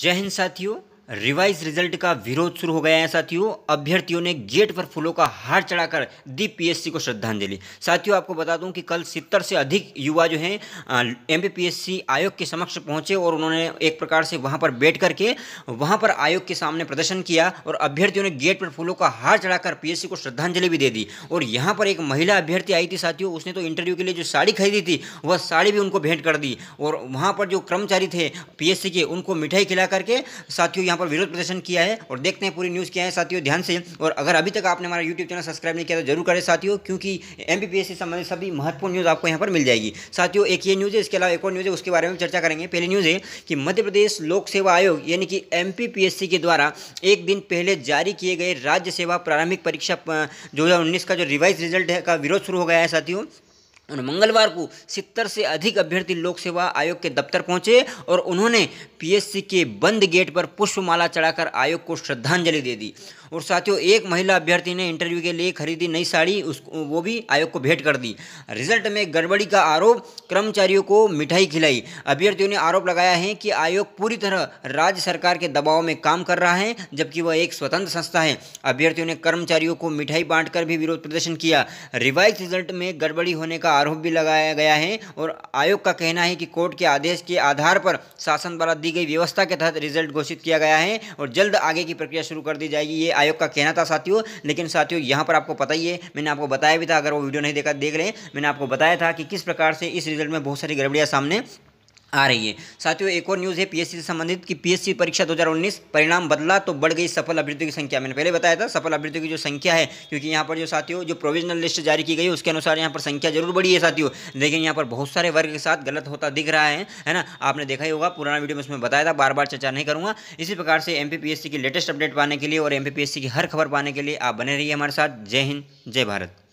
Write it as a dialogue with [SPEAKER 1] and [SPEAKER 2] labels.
[SPEAKER 1] जय हिंद साथियों revise result का विरोध शुरू हो गया है साथियों अभ्यर्थियों ने गेट पर फूलों का हार चढ़ाकर दी पीएससी को श्रद्धांजलि साथियों आपको बता दूं कि कल सितर से अधिक युवा जो हैं एमपीपीएससी आयोग के समक्ष पहुंचे और उन्होंने एक प्रकार से वहां पर बैठ करके वहां पर आयोग के सामने प्रदर्शन किया और अभ्यर्थियों ने गेट पर फूलों का हार चढ़ाकर पीएससी को श्रद्धांजलि भी दे दी और यहाँ पर एक महिला अभ्यर्थी आई थी साथियों उसने तो इंटरव्यू के लिए जो साड़ी खरीदी थी वह साड़ी भी उनको भेंट कर दी और वहाँ पर जो कर्मचारी थे पी के उनको मिठाई खिला करके साथियों यहाँ पर विरोध प्रदर्शन किया है और देखते हैं पूरी न्यूज़ क्या है साथियों ध्यान से और अगर अभी तक आपने हमारा यूट्यूब चैनल सब्सक्राइब नहीं किया तो जरूर करें साथियों क्योंकि एम से संबंधित सभी महत्वपूर्ण न्यूज़ आपको यहाँ पर मिल जाएगी साथियों एक ये न्यूज़ है इसके अलावा एक और न्यूज़ है उसके बारे में चर्चा करेंगे पहली न्यूज़ है कि मध्य प्रदेश लोक सेवा आयोग यानी कि एम के द्वारा एक दिन पहले जारी किए गए राज्य सेवा प्रारंभिक परीक्षा दो का जो रिवाइज रिजल्ट का विरोध शुरू हो गया है साथियों और मंगलवार को सितर से अधिक अभ्यर्थी लोक सेवा आयोग के दफ्तर पहुंचे और उन्होंने पीएससी के बंद गेट पर पुष्पमाला चढ़ाकर आयोग को श्रद्धांजलि दे दी और साथियों एक महिला अभ्यर्थी ने इंटरव्यू के लिए खरीदी नई साड़ी उस वो भी आयोग को भेंट कर दी रिजल्ट में गड़बड़ी का आरोप कर्मचारियों को मिठाई खिलाई अभ्यर्थियों ने आरोप लगाया है कि आयोग पूरी तरह राज्य सरकार के दबाव में काम कर रहा है जबकि वह एक स्वतंत्र संस्था है अभ्यर्थियों ने कर्मचारियों को मिठाई बांट भी विरोध प्रदर्शन किया रिवाइज रिजल्ट में गड़बड़ी होने का आरोप भी लगाया गया है और आयोग का कहना है कि कोर्ट के आदेश के आधार पर शासन द्वारा दी गई व्यवस्था के तहत रिजल्ट घोषित किया गया है और जल्द आगे की प्रक्रिया शुरू कर दी जाएगी ये आयोग का कहना था साथियों लेकिन साथियों यहाँ पर आपको पता ही है मैंने आपको बताया भी था अगर वो वीडियो नहीं देखा देख रहे मैंने आपको बताया था कि किस प्रकार से इस रिजल्ट में बहुत सारी गड़बड़ियाँ सामने आ रही है साथियों एक और न्यूज़ है पीएससी से संबंधित कि पीएससी परीक्षा 2019 परिणाम बदला तो बढ़ गई सफल अभ्यर्थियों की संख्या मैंने पहले बताया था सफल अभ्यर्थियों की जो संख्या है क्योंकि यहाँ पर जो साथियों जो प्रोविजनल लिस्ट जारी की गई उसके अनुसार यहाँ पर संख्या जरूर बढ़ी है साथियों लेकिन यहाँ पर बहुत सारे वर्ग के साथ गलत होता दिख रहा है है ना आपने देखा ही होगा पुराना वीडियो में उसमें बताया था बार बार चर्चा नहीं करूँगा इसी प्रकार से एम की लेटेस्ट अपडेट पाने के लिए और एम की हर खबर पाने के लिए आप बने रहिए हमारे साथ जय हिंद जय भारत